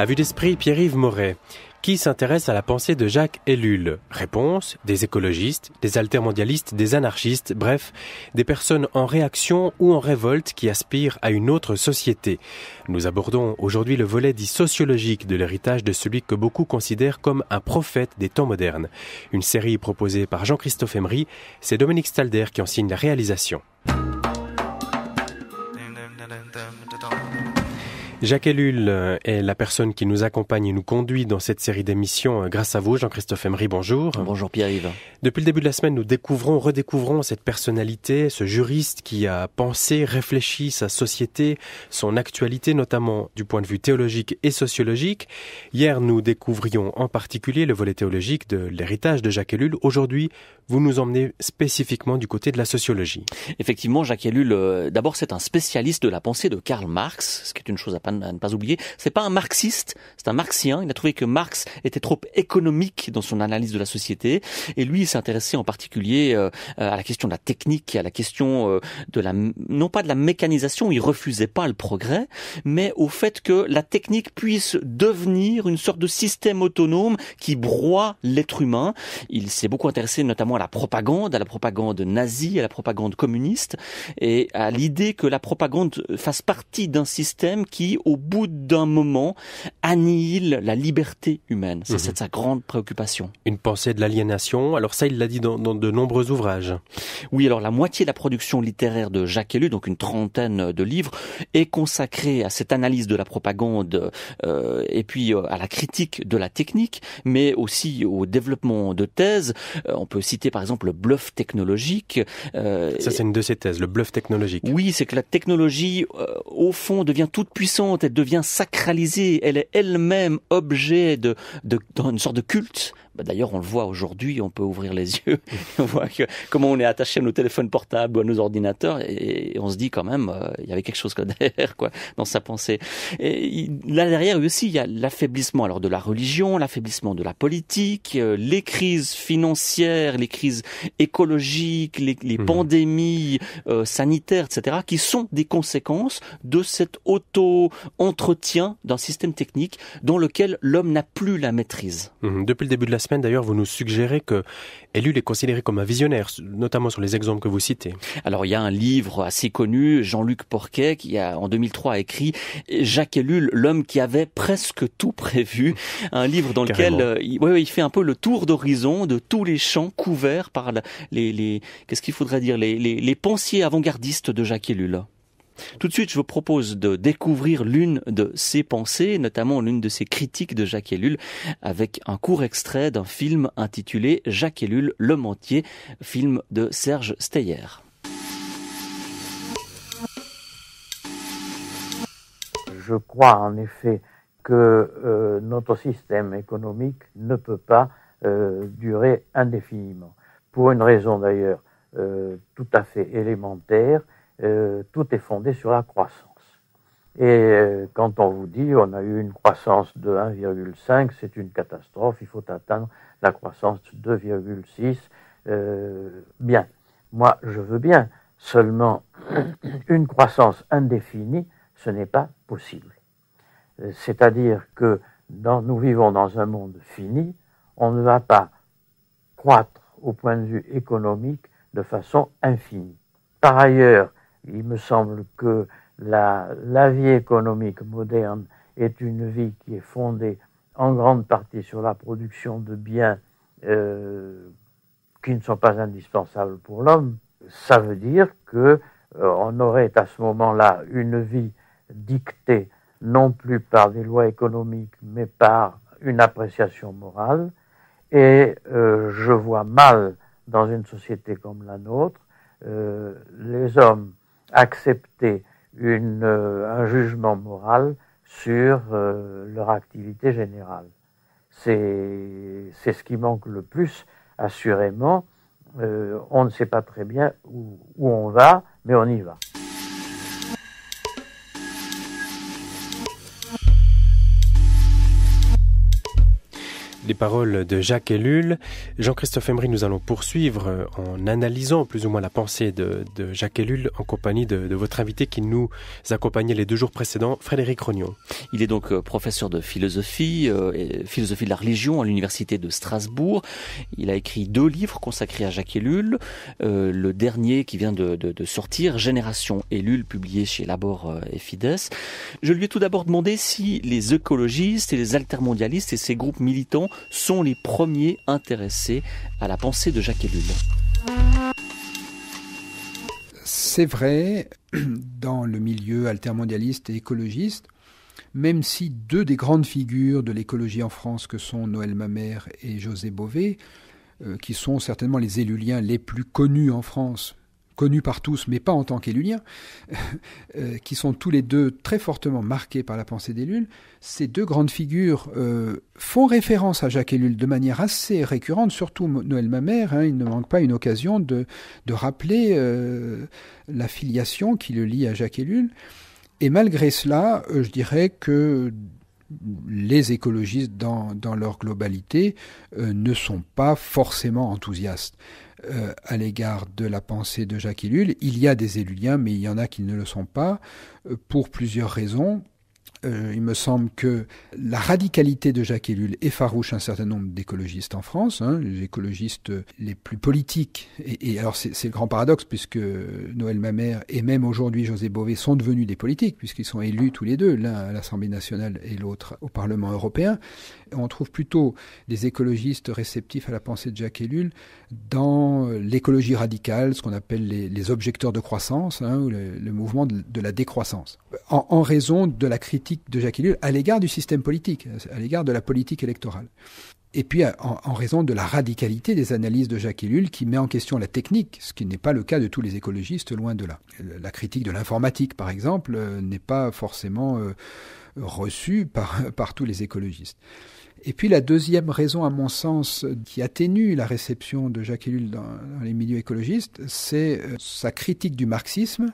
À vue d'esprit, Pierre-Yves Moret. Qui s'intéresse à la pensée de Jacques Ellul Réponse des écologistes, des altermondialistes, des anarchistes, bref, des personnes en réaction ou en révolte qui aspirent à une autre société. Nous abordons aujourd'hui le volet dit sociologique de l'héritage de celui que beaucoup considèrent comme un prophète des temps modernes. Une série proposée par Jean-Christophe Emery, c'est Dominique Stalder qui en signe la réalisation. Jacques Ellul euh, est la personne qui nous accompagne et nous conduit dans cette série d'émissions euh, grâce à vous, Jean-Christophe Emery, bonjour. Bonjour Pierre-Yves. Depuis le début de la semaine, nous découvrons, redécouvrons cette personnalité, ce juriste qui a pensé, réfléchi sa société, son actualité, notamment du point de vue théologique et sociologique. Hier, nous découvrions en particulier le volet théologique de l'héritage de Jacques Ellul. Aujourd'hui, vous nous emmenez spécifiquement du côté de la sociologie. Effectivement, Jacques Ellul, euh, d'abord, c'est un spécialiste de la pensée de Karl Marx, ce qui est une chose à à ne pas oublier. C'est pas un marxiste, c'est un marxien. Il a trouvé que Marx était trop économique dans son analyse de la société, et lui s'est il intéressé en particulier euh, à la question de la technique, à la question euh, de la, non pas de la mécanisation, il refusait pas le progrès, mais au fait que la technique puisse devenir une sorte de système autonome qui broie l'être humain. Il s'est beaucoup intéressé notamment à la propagande, à la propagande nazie, à la propagande communiste, et à l'idée que la propagande fasse partie d'un système qui, au bout d'un moment, annihile la liberté humaine. Mhm. C'est sa grande préoccupation. Une pensée de l'aliénation. Alors ça, il l'a dit dans, de nombreux ouvrages. Oui, alors la moitié de la production littéraire de Jacques Ellul, donc une trentaine de livres, est consacrée à cette analyse de la propagande euh, et puis euh, à la critique de la technique, mais aussi au développement de thèses. Euh, on peut citer par exemple le bluff technologique. ça, c'est une de ses thèses, le bluff technologique. Oui, c'est que la technologie, au fond, devient toute puissante elle devient sacralisée, elle est elle-même objet de d'une sorte de culte bah, d'ailleurs, on le voit aujourd'hui, on peut ouvrir les yeux, on voit que, comment on est attaché à nos téléphones portables à nos ordinateurs, et, on se dit quand même, euh, il y avait quelque chose derrière, quoi, dans sa pensée. Et là derrière aussi, il y a l'affaiblissement alors de la religion, l'affaiblissement de la politique, euh, les crises financières, les crises écologiques, les, mmh. pandémies euh, sanitaires, etc., qui sont des conséquences de cet auto-entretien d'un système technique dans lequel l'homme n'a plus la maîtrise. Mmh. Depuis le début de la semaine d'ailleurs, vous nous suggérez que Ellul est considéré comme un visionnaire, notamment sur les exemples que vous citez. Alors il y a un livre assez connu, Jean-Luc Porquet, qui a en 2003 a écrit Jacques Ellul, l'homme qui avait presque tout prévu, un livre dans lequel euh, il, fait un peu le tour d'horizon de tous les champs couverts par les, qu'est-ce qu'il faudrait dire les pensiers avant-gardistes de Jacques Ellul. Tout de suite, je vous propose de découvrir l'une de ses pensées, notamment l'une de ses critiques de Jacques Ellul, avec un court extrait d'un film intitulé Jacques Ellul, le mentier, film de Serge Steyer. Je crois en effet que euh, notre système économique ne peut pas euh, durer indéfiniment, pour une raison d'ailleurs euh, tout à fait élémentaire, euh, tout est fondé sur la croissance. Et euh, quand on vous dit on a eu une croissance de 1,5, c'est une catastrophe, il faut atteindre la croissance de 2,6, euh, bien. Moi, je veux bien, seulement une croissance indéfinie, ce n'est pas possible. C'est-à-dire que nous vivons dans un monde fini, on ne va pas croître au point de vue économique de façon infinie. Par ailleurs, il me semble que la, vie économique moderne est une vie qui est fondée en grande partie sur la production de biens euh, qui ne sont pas indispensables pour l'homme. Ça veut dire que euh, aurait à ce moment-là une vie dictée non plus par des lois économiques, mais par une appréciation morale. Et euh, je vois mal dans une société comme la nôtre euh, les hommes accepter euh, un jugement moral sur euh, leur activité générale. C'est ce qui manque le plus, assurément. Euh, on ne sait pas très bien où on va, mais on y va. les paroles de Jacques Ellul. Jean-Christophe Emery, nous allons poursuivre euh, en analysant plus ou moins la pensée de, Jacques Ellul en compagnie de, votre invité qui nous accompagnait les deux jours précédents, Frédéric Rognon. Il est donc euh, professeur de philosophie, euh, et philosophie de la religion à l'université de Strasbourg. Il a écrit deux livres consacrés à Jacques Ellul. le dernier qui vient de, de, sortir, Génération Ellul, publié chez Labor et Fides. Je lui ai tout d'abord demandé si les écologistes et les altermondialistes et ces groupes militants sont les premiers intéressés à la pensée de Jacques Ellul. C'est vrai dans le milieu altermondialiste et écologiste, même si deux des grandes figures de l'écologie en France que sont Noël Mamère et José Bové, euh, qui sont certainement les éluliens les plus connus en France, connus par tous, mais pas en tant qu'élulien, euh, qui sont tous les deux très fortement marqués par la pensée d'élule ces deux grandes figures euh, font référence à Jacques Élule de manière assez récurrente, surtout Noël Mamère, hein, il ne manque pas une occasion de, de rappeler euh, la filiation qui le lie à Jacques Élule Et malgré cela, je dirais que les écologistes dans, leur globalité ne sont pas forcément enthousiastes. Euh, à l'égard de la pensée de Jacques Ellul. Il y a des éluliens, mais il y en a qui ne le sont pas, euh, pour plusieurs raisons. Euh, il me semble que la radicalité de Jacques Ellul effarouche un certain nombre d'écologistes en France, hein, les écologistes les plus politiques. Et, alors c'est le grand paradoxe puisque Noël Mamère et même aujourd'hui José Bové sont devenus des politiques puisqu'ils sont élus tous les deux, l'un à l'Assemblée nationale et l'autre au Parlement européen. on trouve plutôt des écologistes réceptifs à la pensée de Jacques Ellul dans l'écologie radicale, ce qu'on appelle les, objecteurs de croissance hein, ou le, mouvement de, la décroissance, en raison de la critique de Jacques Ellul à l'égard du système politique, à l'égard de la politique électorale. Et puis en, raison de la radicalité des analyses de Jacques Ellul qui met en question la technique, ce qui n'est pas le cas de tous les écologistes, loin de là. La critique de l'informatique, par exemple, euh, n'est pas forcément euh, reçue par, tous les écologistes. Et puis la deuxième raison, à mon sens, qui atténue la réception de Jacques Ellul dans les milieux écologistes, c'est euh, sa critique du marxisme,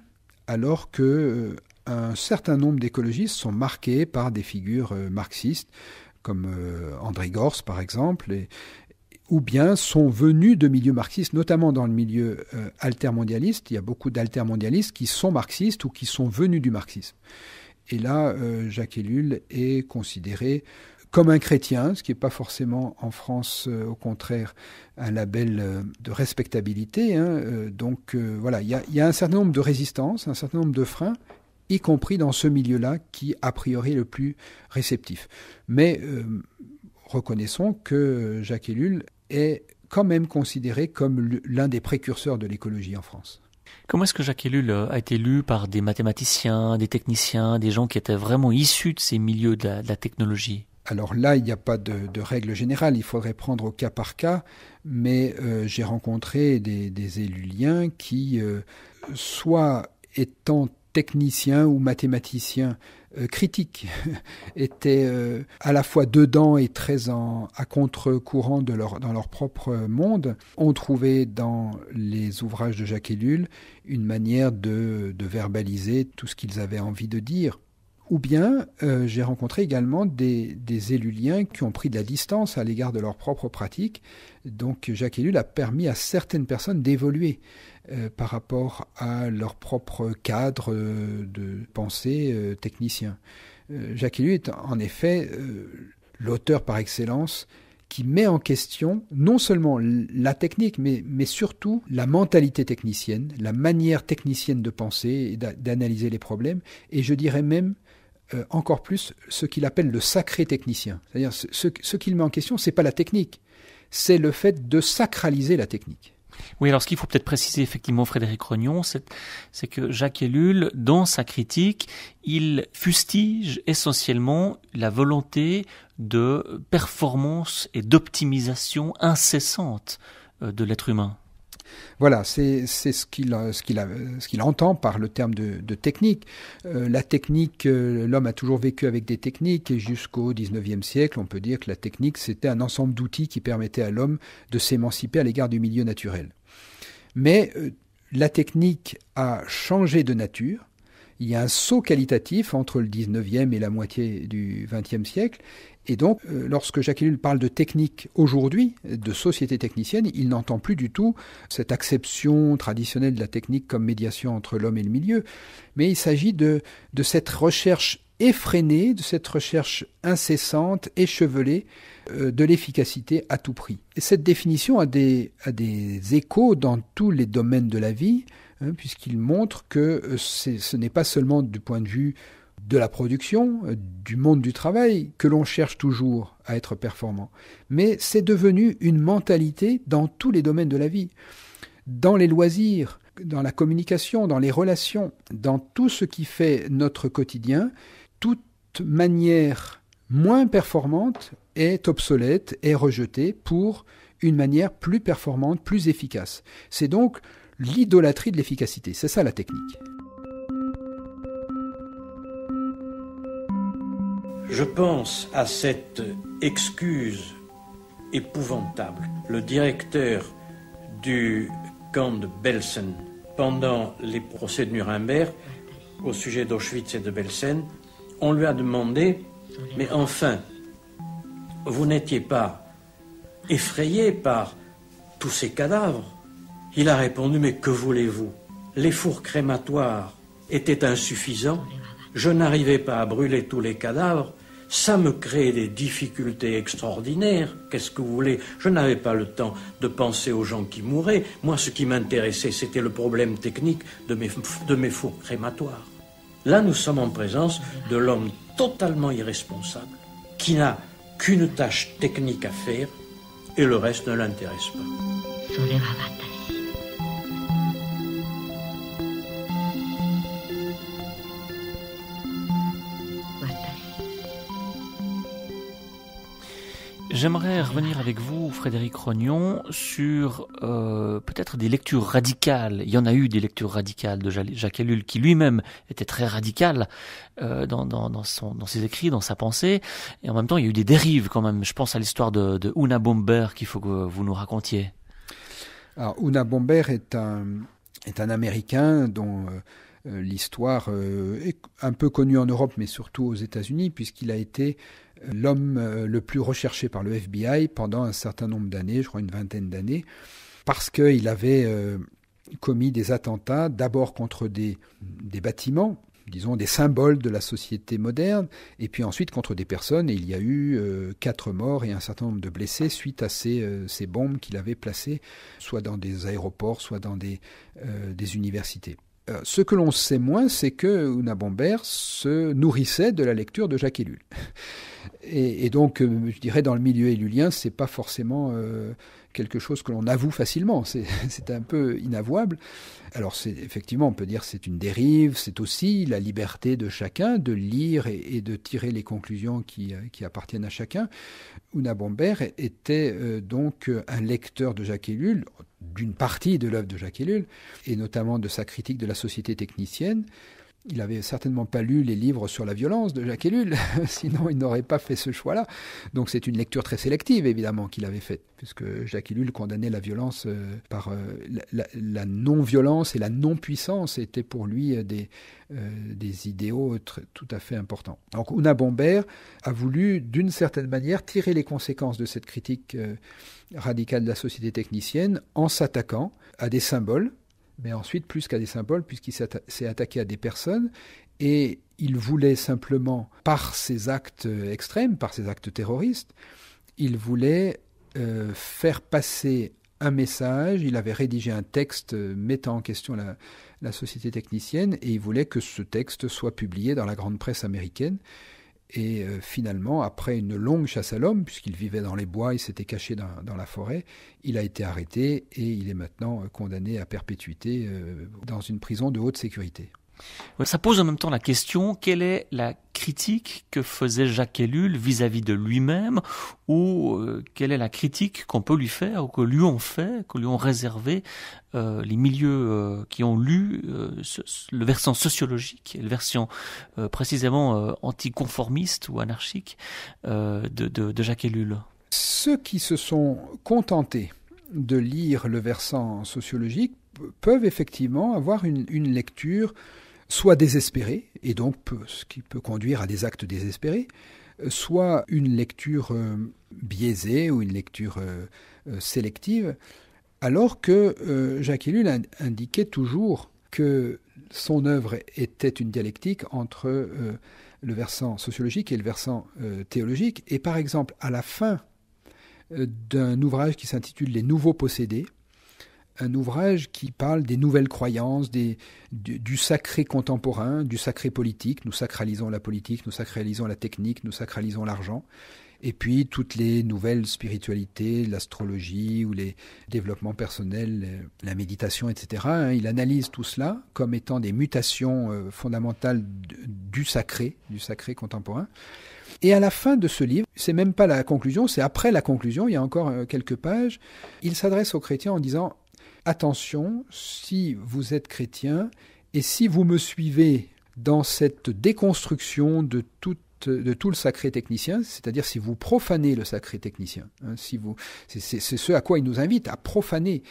alors que, un certain nombre d'écologistes sont marqués par des figures euh, marxistes, comme euh, André Gors par exemple, ou bien sont venus de milieux marxistes, notamment dans le milieu euh, altermondialiste. Il y a beaucoup d'altermondialistes qui sont marxistes ou qui sont venus du marxisme. Et là, Jacques Ellul est considéré comme un chrétien, ce qui n'est pas forcément en France, au contraire, un label de respectabilité. Hein. donc voilà, il il y, a un certain nombre de résistances, un certain nombre de freins y compris dans ce milieu-là qui, a priori, est le plus réceptif. Mais euh, reconnaissons que Jacques Ellul est quand même considéré comme l'un des précurseurs de l'écologie en France. Comment est-ce que Jacques Ellul a été lu par des mathématiciens, des techniciens, des gens qui étaient vraiment issus de ces milieux de la, technologie alors là, il n'y a pas de, règle générale, il faudrait prendre au cas par cas, mais euh, j'ai rencontré des, des éluliens qui, euh, soit étant techniciens ou mathématiciens euh, critiques étaient euh, à la fois dedans et très à contre-courant leur, dans leur propre monde, ont trouvé dans les ouvrages de Jacques Ellul une manière de, de verbaliser tout ce qu'ils avaient envie de dire. Ou bien euh, j'ai rencontré également des, des qui ont pris de la distance à l'égard de leur propre pratique. Donc Jacques Ellul a permis à certaines personnes d'évoluer. Euh, par rapport à leur propre cadre euh, de pensée euh, technicien. Jacques Ellul est en effet l'auteur par excellence qui met en question non seulement la technique, mais, surtout la mentalité technicienne, la manière technicienne de penser et d'analyser les problèmes, et je dirais même encore plus ce qu'il appelle le sacré technicien. C'est-à-dire ce, ce qu'il met en question, ce n'est pas la technique, c'est le fait de sacraliser la technique. Oui, alors ce qu'il faut peut-être préciser effectivement, Frédéric Rognon, c'est que Jacques Ellul, dans sa critique, il fustige essentiellement la volonté de performance et d'optimisation incessante euh, de l'être humain. Voilà, c'est ce qu'il entend par le terme de, technique. Euh, la technique, euh, l'homme a toujours vécu avec des techniques et jusqu'au XIXe siècle, on peut dire que la technique, c'était un ensemble d'outils qui permettait à l'homme de s'émanciper à l'égard du milieu naturel. Mais euh, la technique a changé de nature. Il y a un saut qualitatif entre le XIXe et la moitié du XXe siècle, et donc, euh, lorsque Jacques Ellul parle de technique aujourd'hui, de société technicienne, il n'entend plus du tout cette acception traditionnelle de la technique comme médiation entre l'homme et le milieu, mais il s'agit de, cette recherche effrénée, de cette recherche incessante, échevelée, euh, de l'efficacité à tout prix. Et cette définition a des, échos dans tous les domaines de la vie, hein, puisqu'il montre que euh, ce n'est pas seulement du point de vue de la production, euh, du monde du travail, que l'on cherche toujours à être performant. Mais c'est devenu une mentalité dans tous les domaines de la vie, dans les loisirs, dans la communication, dans les relations, dans tout ce qui fait notre quotidien, toute manière moins performante est obsolète, est rejetée pour une manière plus performante, plus efficace. C'est donc l'idolâtrie de l'efficacité, c'est ça la technique. Je pense à cette excuse épouvantable. Le directeur du camp de Belsen, pendant les procès de Nuremberg, au sujet d'Auschwitz et de Belsen, on lui a demandé, mais enfin, vous n'étiez pas effrayé par tous ces cadavres Il a répondu, mais que voulez-vous Les fours crématoires étaient insuffisants je n'arrivais pas à brûler tous les cadavres, ça me créait des difficultés extraordinaires. Qu'est-ce que vous voulez Je n'avais pas le temps de penser aux gens qui mouraient. Moi, ce qui m'intéressait, c'était le problème technique de mes, de mes fours crématoires. Là, nous sommes en présence de l'homme totalement irresponsable, qui n'a qu'une tâche technique à faire, et le reste ne l'intéresse pas. J'aimerais revenir avec vous, Frédéric Rognon, sur euh, peut-être des lectures radicales. Il y en a eu des lectures radicales de Jacques Ellul, qui lui-même était très radical euh, dans, ses écrits, dans sa pensée. Et en même temps, il y a eu des dérives quand même. Je pense à l'histoire de, Una Bomber qu'il faut que vous nous racontiez. Alors, Una Bomber est un, est Américain dont... Euh, l'histoire est un peu connue en Europe, mais surtout aux États-Unis, puisqu'il a été l'homme euh, le plus recherché par le FBI pendant un certain nombre d'années, je crois une vingtaine d'années, parce qu'il avait euh, commis des attentats d'abord contre des, bâtiments, disons, des symboles de la société moderne, et puis ensuite contre des personnes. Et il y a eu euh, quatre morts et un certain nombre de blessés suite à ces, bombes qu'il avait placées, soit dans des aéroports, soit dans des universités. Euh, ce que l'on sait moins, c'est que Bombert se nourrissait de la lecture de Jacques Ellul. Et, donc, euh, je dirais, dans le milieu ellulien, c'est pas forcément euh, quelque chose que l'on avoue facilement. C'est un peu inavouable. Alors c'est effectivement, on peut dire c'est une dérive, c'est aussi la liberté de chacun de lire et, de tirer les conclusions euh, qui, appartiennent à chacun. Una Bomber était euh, donc un lecteur de Jacques Ellul, d'une partie de l'œuvre de Jacques Ellul, et notamment de sa critique de la société technicienne, il avait certainement pas lu les livres sur la violence de Jacques Ellul, sinon il n'aurait pas fait ce choix-là. Donc c'est une lecture très sélective, évidemment, qu'il avait faite, puisque Jacques Ellul condamnait la violence euh, par euh, la, non-violence et la non-puissance étaient pour lui euh, des, des idéaux tout à fait importants. Donc Una Bombert a voulu, d'une certaine manière, tirer les conséquences de cette critique radicale de la société technicienne en s'attaquant à des symboles mais ensuite plus qu'à des symboles, puisqu'il s'est attaqué à des personnes, et il voulait simplement, par ses actes extrêmes, par ses actes terroristes, il voulait euh, faire passer un message, il avait rédigé un texte euh, mettant en question la, société technicienne, et il voulait que ce texte soit publié dans la grande presse américaine. Et euh, finalement, après une longue chasse à l'homme, puisqu'il vivait dans les bois, il s'était caché dans, dans, la forêt, il a été arrêté et il est maintenant euh, condamné à perpétuité euh, dans une prison de haute sécurité. Ça pose en même temps la question, quelle est la critique que faisait Jacques Ellul vis-à-vis de lui-même ou euh, quelle est la critique qu'on peut lui faire ou que lui ont fait, que lui ont réservé euh, les milieux euh, qui ont lu le versant sociologique, le versant précisément anticonformiste ou anarchique de, Jacques Ellul Ceux qui se sont contentés de lire le versant sociologique peuvent effectivement avoir une lecture soit désespéré, et donc ce qui peut conduire à des actes désespérés, euh, soit une lecture euh, biaisée ou une lecture euh, sélective, alors que Jacques Ellul indiquait toujours que son œuvre était une dialectique entre le versant sociologique et le versant théologique, et par exemple à la fin d'un ouvrage qui s'intitule Les nouveaux possédés, un ouvrage qui parle des nouvelles croyances, des, du, du, sacré contemporain, du sacré politique. Nous sacralisons la politique, nous sacralisons la technique, nous sacralisons l'argent. Et puis toutes les nouvelles spiritualités, l'astrologie ou les développements personnels, la méditation, etc. Hein, il analyse tout cela comme étant des mutations euh, fondamentales du sacré, du sacré contemporain. Et à la fin de ce livre, c'est même pas la conclusion, c'est après la conclusion, il y a encore euh, quelques pages, il s'adresse aux chrétiens en disant attention, si vous êtes chrétien et si vous me suivez dans cette déconstruction de tout le sacré technicien, c'est-à-dire si vous profanez le sacré technicien, hein, si vous, c'est, ce à quoi il nous invite, à profaner.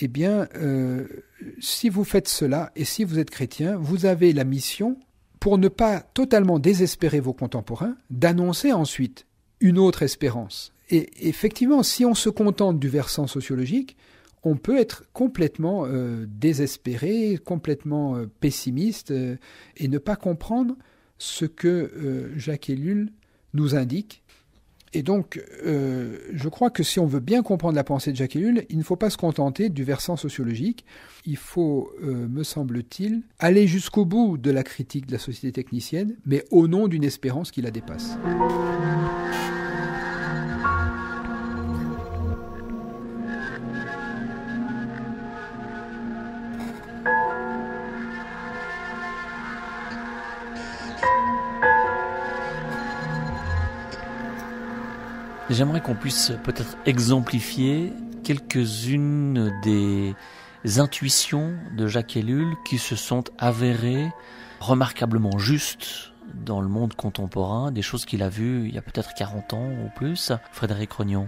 Eh bien, euh, si vous faites cela et si vous êtes chrétien, vous avez la mission, pour ne pas totalement désespérer vos contemporains, d'annoncer ensuite une autre espérance. Et effectivement, si on se contente du versant sociologique, on peut être complètement euh, désespéré, complètement euh, pessimiste euh, et ne pas comprendre ce que Jacques Ellul nous indique. Et donc, je crois que si on veut bien comprendre la pensée de Jacques Ellul, il ne faut pas se contenter du versant sociologique. Il faut, me semble-t-il, aller jusqu'au bout de la critique de la société technicienne, mais au nom d'une espérance qui la dépasse. J'aimerais qu'on puisse peut-être exemplifier quelques-unes des intuitions de Jacques Ellul qui se sont avérées remarquablement justes dans le monde contemporain, des choses qu'il a vues il y a peut-être 40 ans ou plus. Frédéric Rognon.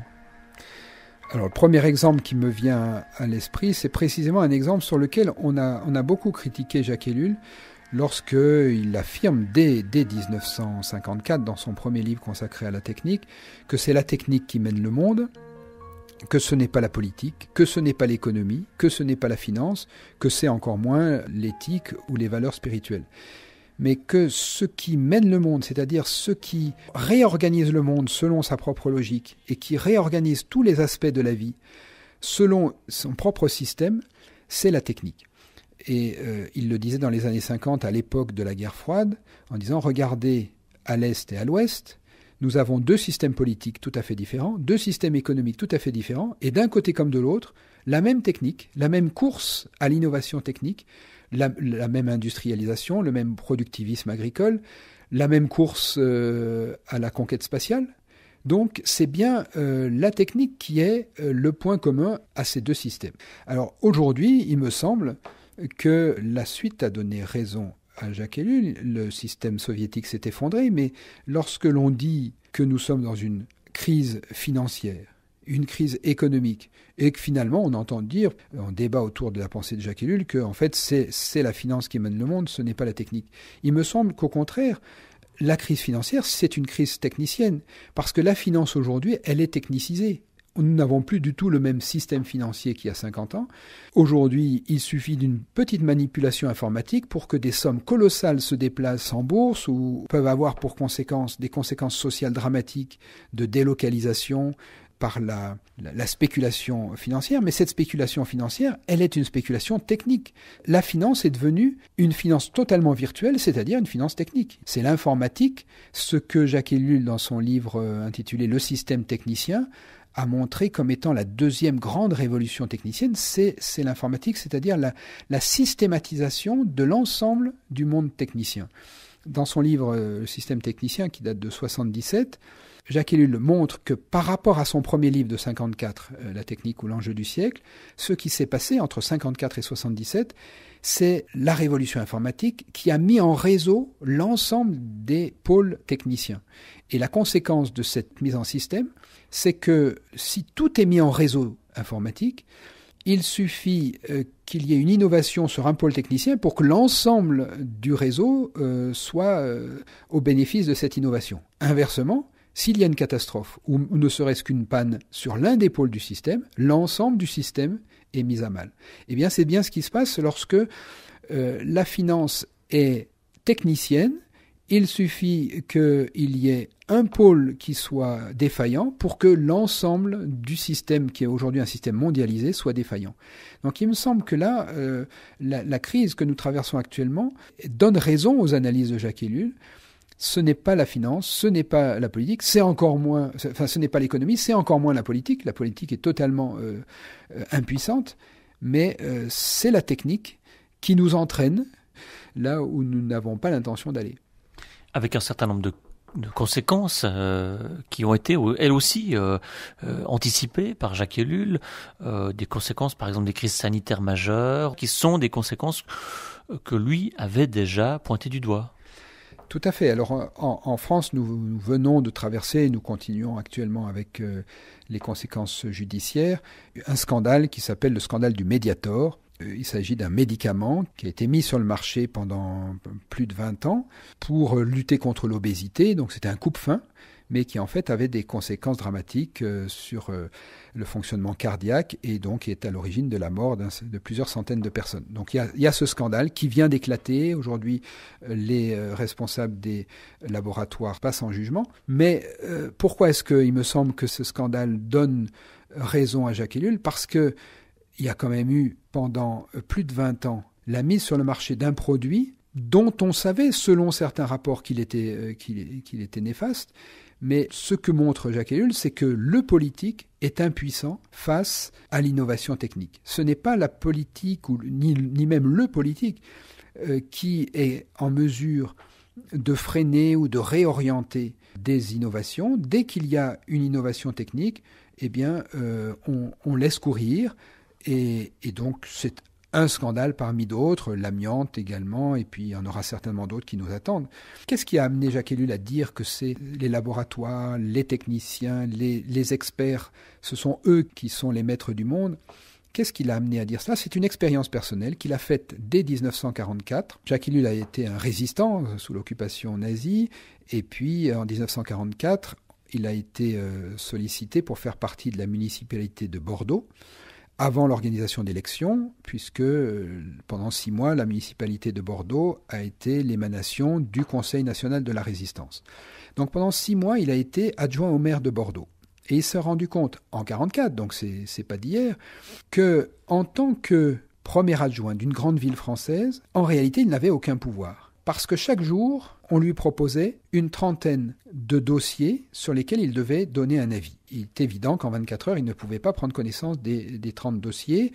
Alors, le premier exemple qui me vient à l'esprit, c'est précisément un exemple sur lequel on a, on a beaucoup critiqué Jacques Ellul, lorsqu'il affirme dès, 1954, dans son premier livre consacré à la technique, que c'est la technique qui mène le monde, que ce n'est pas la politique, que ce n'est pas l'économie, que ce n'est pas la finance, que c'est encore moins l'éthique ou les valeurs spirituelles. Mais que ce qui mène le monde, c'est-à-dire ce qui réorganise le monde selon sa propre logique et qui réorganise tous les aspects de la vie selon son propre système, c'est la technique. Et euh, il le disait dans les années 50, à l'époque de la guerre froide, en disant, regardez à l'Est et à l'Ouest, nous avons deux systèmes politiques tout à fait différents, deux systèmes économiques tout à fait différents, et d'un côté comme de l'autre, la même technique, la même course à l'innovation technique, la, même industrialisation, le même productivisme agricole, la même course euh, à la conquête spatiale. Donc c'est bien euh, la technique qui est le point commun à ces deux systèmes. Alors aujourd'hui, il me semble que la suite a donné raison à Jacques Ellul. Le système soviétique s'est effondré, mais lorsque l'on dit que nous sommes dans une crise financière, une crise économique, et que finalement on entend dire, en débat autour de la pensée de Jacques Ellul, que en fait c'est la finance qui mène le monde, ce n'est pas la technique. Il me semble qu'au contraire, la crise financière, c'est une crise technicienne, parce que la finance aujourd'hui, elle est technicisée nous n'avons plus du tout le même système financier qu'il y a 50 ans. Aujourd'hui, il suffit d'une petite manipulation informatique pour que des sommes colossales se déplacent en bourse ou peuvent avoir pour conséquence des conséquences sociales dramatiques de délocalisation par la, spéculation financière. Mais cette spéculation financière, elle est une spéculation technique. La finance est devenue une finance totalement virtuelle, c'est-à-dire une finance technique. C'est l'informatique, ce que Jacques Ellul, dans son livre intitulé Le système technicien, a montré comme étant la deuxième grande révolution technicienne, c'est l'informatique, c'est-à-dire la, systématisation de l'ensemble du monde technicien. Dans son livre euh, Le système technicien, qui date de 1977, Jacques Ellul montre que par rapport à son premier livre de 54, euh, La technique ou l'enjeu du siècle, ce qui s'est passé entre 54 et 77, c'est la révolution informatique qui a mis en réseau l'ensemble des pôles techniciens. Et la conséquence de cette mise en système, c'est que si tout est mis en réseau informatique, il suffit euh, qu'il y ait une innovation sur un pôle technicien pour que l'ensemble du réseau euh, soit au bénéfice de cette innovation. Inversement, s'il y a une catastrophe, ou ne serait-ce qu'une panne sur l'un des pôles du système, l'ensemble du système est mis à mal. Eh bien, c'est bien ce qui se passe lorsque euh, la finance est technicienne. Il suffit qu'il y ait un pôle qui soit défaillant pour que l'ensemble du système, qui est aujourd'hui un système mondialisé, soit défaillant. Donc il me semble que là, euh, la, la, crise que nous traversons actuellement donne raison aux analyses de Jacques Ellul ce n'est pas la finance, ce n'est pas la politique, c'est encore moins, enfin ce n'est pas l'économie, c'est encore moins la politique. La politique est totalement euh, euh, impuissante, mais euh, c'est la technique qui nous entraîne là où nous n'avons pas l'intention d'aller. Avec un certain nombre de, conséquences qui ont été elles aussi anticipées par Jacques Ellul, des conséquences par exemple des crises sanitaires majeures, qui sont des conséquences que lui avait déjà pointées du doigt. Tout à fait. Alors en, France, nous, venons de traverser, et nous continuons actuellement avec euh, les conséquences judiciaires, un scandale qui s'appelle le scandale du Mediator. Euh, il s'agit d'un médicament qui a été mis sur le marché pendant plus de 20 ans pour lutter contre l'obésité. Donc c'était un coupe fin mais qui en fait avait des conséquences dramatiques euh, sur euh, le fonctionnement cardiaque et donc est à l'origine de la mort de plusieurs centaines de personnes. Donc il y a, ce scandale qui vient d'éclater. Aujourd'hui, les euh, responsables des laboratoires passent en jugement. Mais pourquoi est-ce qu'il me semble que ce scandale donne raison à Jacques Ellul Parce que il y a quand même eu pendant plus de 20 ans la mise sur le marché d'un produit dont on savait, selon certains rapports, qu'il était, qu'il était néfaste, mais ce que montre Jacques Ellul, c'est que le politique est impuissant face à l'innovation technique. Ce n'est pas la politique, ou, ni, même le politique, euh, qui est en mesure de freiner ou de réorienter des innovations. Dès qu'il y a une innovation technique, eh bien, euh, on, laisse courir. Et, et donc, c'est un scandale parmi d'autres, l'amiante également, et puis il y en aura certainement d'autres qui nous attendent. Qu'est-ce qui a amené Jacques Ellul à dire que c'est les laboratoires, les techniciens, les, experts, ce sont eux qui sont les maîtres du monde Qu'est-ce qui l'a amené à dire cela C'est une expérience personnelle qu'il a faite dès 1944. Jacques Ellul a été un résistant sous l'occupation nazie, et puis euh, en 1944, il a été euh, sollicité pour faire partie de la municipalité de Bordeaux avant l'organisation d'élections, puisque euh, pendant six mois, la municipalité de Bordeaux a été l'émanation du Conseil national de la résistance. Donc pendant six mois, il a été adjoint au maire de Bordeaux. Et il s'est rendu compte, en 1944, donc ce c'est pas d'hier, que en tant que premier adjoint d'une grande ville française, en réalité, il n'avait aucun pouvoir parce que chaque jour, on lui proposait une trentaine de dossiers sur lesquels il devait donner un avis. Il est évident qu'en 24 heures, il ne pouvait pas prendre connaissance des, 30 dossiers.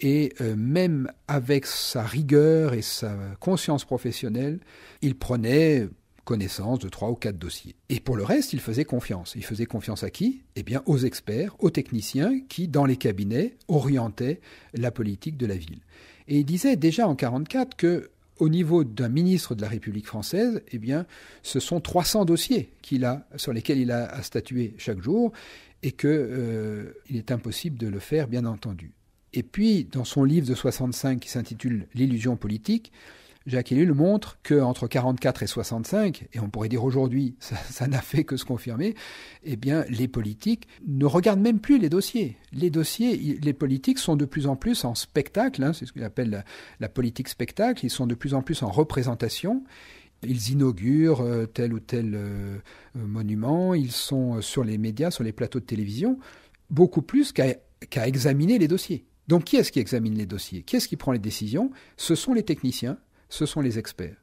Et euh, même avec sa rigueur et sa conscience professionnelle, il prenait connaissance de trois ou quatre dossiers. Et pour le reste, il faisait confiance. Il faisait confiance à qui Eh bien, aux experts, aux techniciens qui, dans les cabinets, orientaient la politique de la ville. Et il disait déjà en 1944 que au niveau d'un ministre de la République française, eh bien, ce sont 300 dossiers qu'il a, sur lesquels il a à statuer chaque jour, et qu'il euh, il est impossible de le faire, bien entendu. Et puis, dans son livre de 65 qui s'intitule L'illusion politique, Jacques le montre que entre 44 et 65, et on pourrait dire aujourd'hui, ça n'a fait que se confirmer, eh bien, les politiques ne regardent même plus les dossiers. Les dossiers, les politiques sont de plus en plus en spectacle, hein, c'est ce qu'il appelle la, politique spectacle, ils sont de plus en plus en représentation ils inaugurent euh, tel ou tel euh, euh, monument, ils sont sur les médias, sur les plateaux de télévision, beaucoup plus qu'à examiner les dossiers. Donc qui est-ce qui examine les dossiers Qui est-ce qui prend les décisions Ce sont les techniciens ce sont les experts.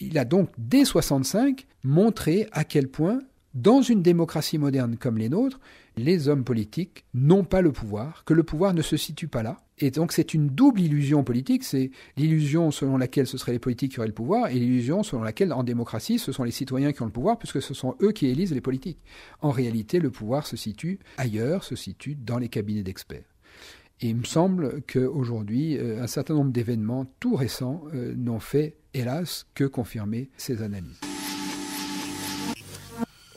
Il a donc, dès 65, montré à quel point, dans une démocratie moderne comme les nôtres, les hommes politiques n'ont pas le pouvoir, que le pouvoir ne se situe pas là. Et donc c'est une double illusion politique, c'est l'illusion selon laquelle ce seraient les politiques qui auraient le pouvoir et l'illusion selon laquelle en démocratie ce sont les citoyens qui ont le pouvoir puisque ce sont eux qui élisent les politiques. En réalité le pouvoir se situe ailleurs, se situe dans les cabinets d'experts. Et il me semble qu'aujourd'hui, euh, un certain nombre d'événements tout récents euh, n'ont fait, hélas, que confirmer ces analyses.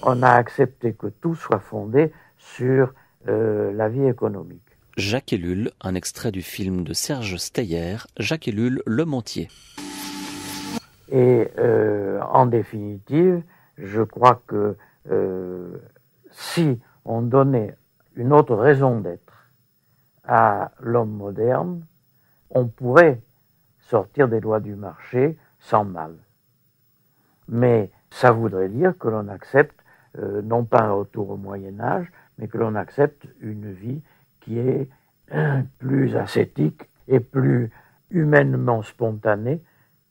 On a accepté que tout soit fondé sur euh, la vie économique. Jacques Ellul, un extrait du film de Serge Steyer, Jacques Ellul, le mentier. Et en définitive, je crois que si on donnait une autre raison d'être, à l'homme moderne, on pourrait sortir des lois du marché sans mal. Mais ça voudrait dire que l'on accepte euh, non pas un retour au Moyen Âge, mais que l'on accepte une vie qui est euh, plus ascétique et plus humainement spontanée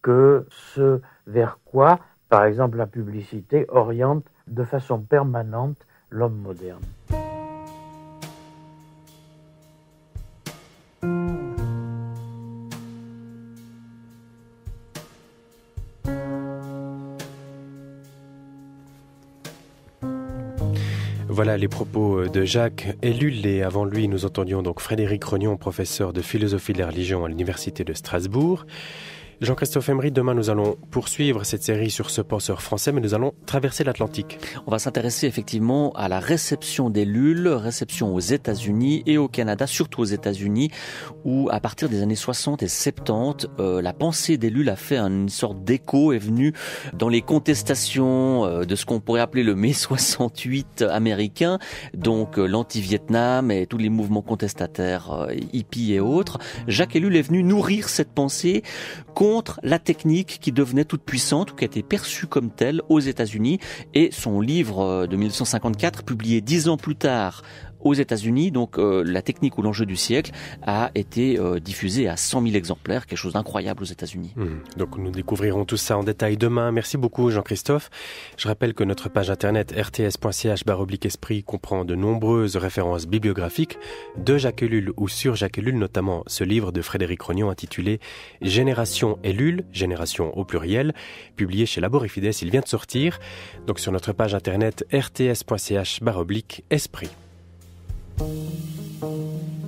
que ce vers quoi, par exemple, la publicité oriente de façon permanente l'homme moderne. les propos euh, de Jacques Ellul et avant lui nous entendions donc Frédéric Rognon, professeur de philosophie de la religion à l'université de Strasbourg. Jean-Christophe Emery, demain nous allons poursuivre cette série sur ce penseur français, mais nous allons traverser l'Atlantique. On va s'intéresser effectivement à la réception des Lules, réception aux États-Unis et au Canada, surtout aux États-Unis, où à partir des années 60 et 70, euh, la pensée des Lules a fait une sorte d'écho, est venue dans les contestations euh, de ce qu'on pourrait appeler le mai 68 américain, donc euh, l'anti-Vietnam et tous les mouvements contestataires hippies et autres. Jacques Ellul est venu nourrir cette pensée qu'on contre la technique qui devenait toute puissante ou qui était perçue comme telle aux États-Unis. Et son livre euh, de 1954, publié dix ans plus tard aux États-Unis, donc euh, la technique ou l'enjeu du siècle a été euh, diffusée à 100 000 exemplaires, quelque chose d'incroyable aux États-Unis. Hmm. Donc nous découvrirons tout ça en détail demain. Merci beaucoup Jean-Christophe. Je rappelle que notre page internet rts.ch/esprit comprend de nombreuses références bibliographiques de Jacques Ellul ou sur Jacques Ellul, notamment ce livre de Frédéric Rognon intitulé Génération Ellul, génération au pluriel, publié chez Laborifides. Il vient de sortir. Donc sur notre page internet rts.ch/esprit. Thank you.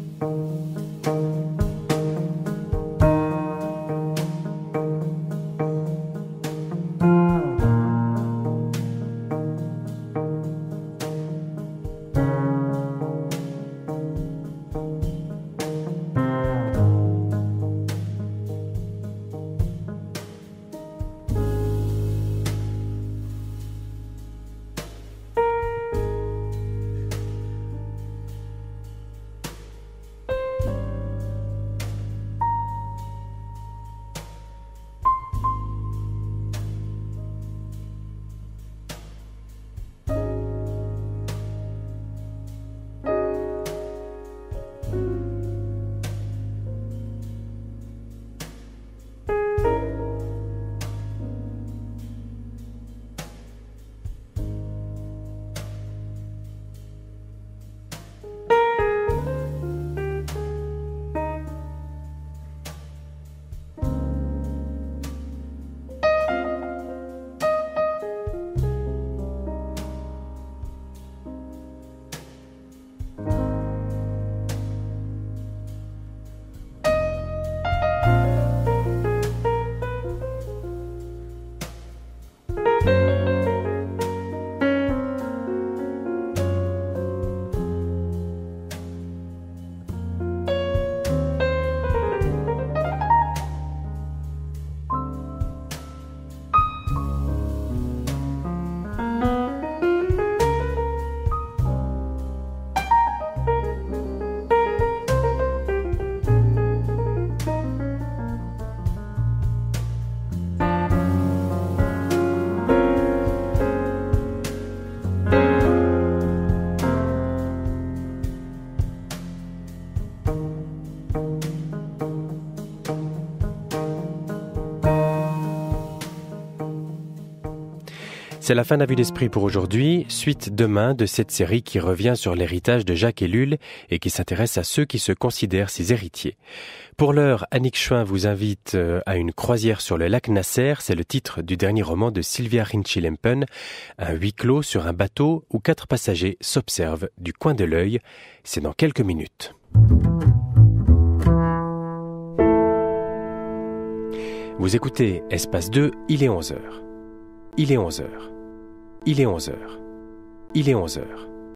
C'est la fin d'Avis d'Esprit pour aujourd'hui, suite demain de cette série qui revient sur l'héritage de Jacques Ellul et qui s'intéresse à ceux qui se considèrent ses héritiers. Pour l'heure, Annick Chouin vous invite euh, à une croisière sur le lac Nasser, c'est le titre du dernier roman de Sylvia Rinchilempen, un huis clos sur un bateau où quatre passagers s'observent du coin de l'œil, c'est dans quelques minutes. Vous écoutez Espace 2, il est 11h. Il est 11h. Il est 11h. Il est 11h.